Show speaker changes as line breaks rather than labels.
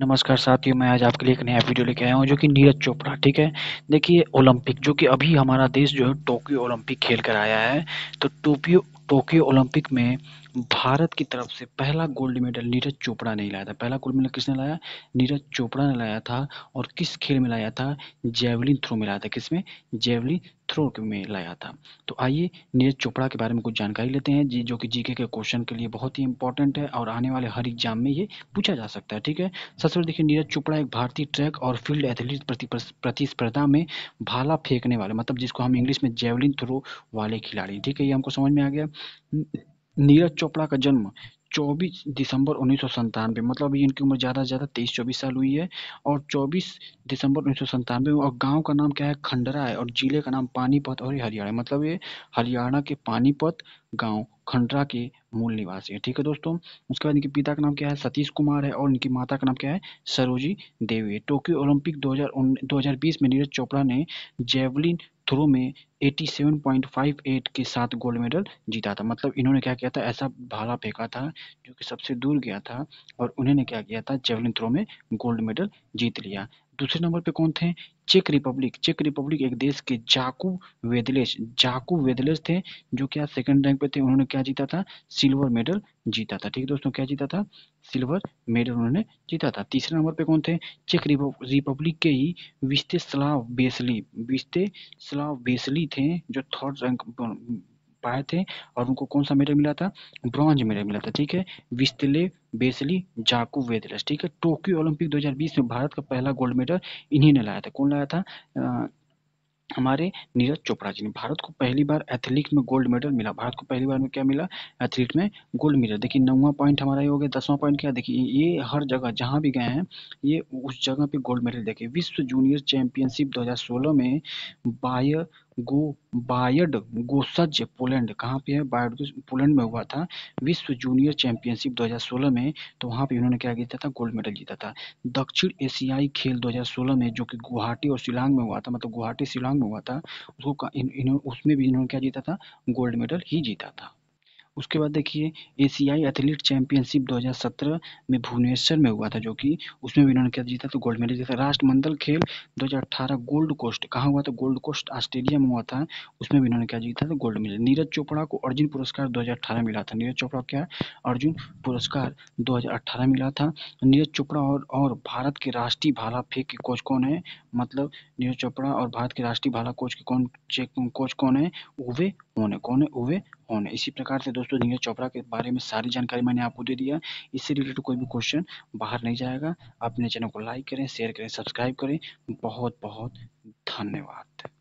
नमस्कार साथियों मैं आज आपके लिए एक नया वीडियो लेके आया हूँ जो कि नीरज चोपड़ा ठीक है देखिए ओलंपिक जो कि अभी हमारा देश जो है टोक्यो ओलंपिक खेल कर आया है तो टोक्यो टोक्यो ओलंपिक में भारत की तरफ से पहला गोल्ड मेडल नीरज चोपड़ा ने लाया था पहला गोल्ड मेडल किसने लाया नीरज चोपड़ा ने लाया था और किस खेल में लाया था जेवलिन थ्रो में लाया था किसमें जेवलिन थ्रो में लाया था तो आइए नीरज चोपड़ा के बारे में कुछ जानकारी लेते हैं जी जो कि जीके के क्वेश्चन के लिए बहुत ही इंपॉर्टेंट है और आने वाले हर एग्जाम में ये पूछा जा सकता है ठीक है सबसे पहले देखिए नीरज चोपड़ा एक भारतीय ट्रैक और फील्ड एथलीट प्रतिस्पर्धा में भाला फेंकने वाले मतलब जिसको हम इंग्लिश में जेवलिन थ्रो वाले खिलाड़ी ठीक है ये हमको समझ में आ गया नीरज चोपड़ा का जन्म 24 दिसंबर उन्नीस सौ मतलब अभी इनकी उम्र ज़्यादा से ज़्यादा तेईस चौबीस साल हुई है और 24 दिसंबर उन्नीस सौ और गांव का नाम क्या है खंडरा है और ज़िले का नाम पानीपत और हरियाणा मतलब ये हरियाणा के पानीपत गांव खंडरा के मूल निवासी है ठीक है दोस्तों उसके बाद इनके पिता का नाम क्या है सतीश कुमार है और इनकी माता का नाम क्या है सरोजी देवी है टोक्यो ओलंपिक दो हज़ार में नीरज चोपड़ा ने जेवलिन थ्रो में 87.58 के साथ गोल्ड मेडल जीता था मतलब इन्होंने क्या किया था ऐसा भाला फेंका था जो कि सबसे दूर गया था और उन्होंने क्या किया था जेवलिन थ्रो में गोल्ड मेडल जीत लिया दूसरे नंबर पे कौन थे चेक रिपब्लिक चेक रिपब्लिक एक देश के जाकू वेदलेस जाकू वेदलेस थे जो क्या सेकंड रैंक पे थे उन्होंने क्या जीता था सिल्वर मेडल जीता था ठीक है दोस्तों क्या जीता था सिल्वर मेडल उन्होंने जीता था तीसरे नंबर पे कौन थे चेक रिपब्लिक के ही विस्ते स्लाव बेसली विस्ते स्लाव बेसली थे जो थर्ड रैंक पाए थे और उनको कौन सा मेडल मिला था ब्रॉन्ज मेडल मिला था ठीक है विस्तले बेसली जाकू वेदरस ठीक है टोक्यो ओलंपिक 2020 में भारत का पहला गोल्ड मेडल इन्हीं ने लाया था कौन लाया था आ, हमारे नीरज चोपड़ा जी ने भारत को पहली बार एथलीट में गोल्ड मेडल मिला भारत को पहली बार में क्या मिला एथलीट में गोल्ड मेडल देखिए नौवा पॉइंट हमारा ये हो गया दसवां पॉइंट क्या देखिए ये हर जगह जहाँ भी गए हैं ये उस जगह पे गोल्ड मेडल देखिए विश्व जूनियर चैंपियनशिप 2016 में बाय गो बायर्ड गोसज पोलैंड कहाँ पे है बायर्ड तो पोलैंड में हुआ था विश्व जूनियर चैंपियनशिप 2016 में तो वहाँ पे उन्होंने क्या जीता था गोल्ड मेडल जीता था दक्षिण एशियाई खेल 2016 में जो कि गुवाहाटी और शिलांग में हुआ था मतलब गुवाहाटी शिलांग में हुआ था उसको इन, इन, उसमें भी इन्होंने क्या जीता था गोल्ड मेडल ही जीता था उसके बाद देखिए एशियाई एथलीट चैंपियनशिप 2017 में भुवनेश्वर में हुआ था जो कि उसमें भी उन्होंने क्या जीता तो गोल्ड मेडल जीता था राष्ट्रमंडल खेल 2018 गोल्ड कोस्ट कहाँ हुआ था गोल्ड कोस्ट ऑस्ट्रेलिया में हुआ था उसमें भी उन्होंने क्या जीता था गोल्ड मेडल नीरज चोपड़ा को अर्जुन पुरस्कार दो मिला था नीरज चोपड़ा क्या अर्जुन पुरस्कार दो मिला था नीरज चोपड़ा और और भारत के राष्ट्रीय भाला फेंक के कोच कौन है मतलब नीरज चोपड़ा और भारत के राष्ट्रीय भाला कोच के कौन कोच कौन है उवे है कौन है उवे कौन है इसी प्रकार से दोस्तों नीरज चोपड़ा के बारे में सारी जानकारी मैंने आपको दे दिया इससे रिलेटेड कोई भी क्वेश्चन बाहर नहीं जाएगा अपने चैनल को लाइक करें शेयर करें सब्सक्राइब करें बहुत बहुत धन्यवाद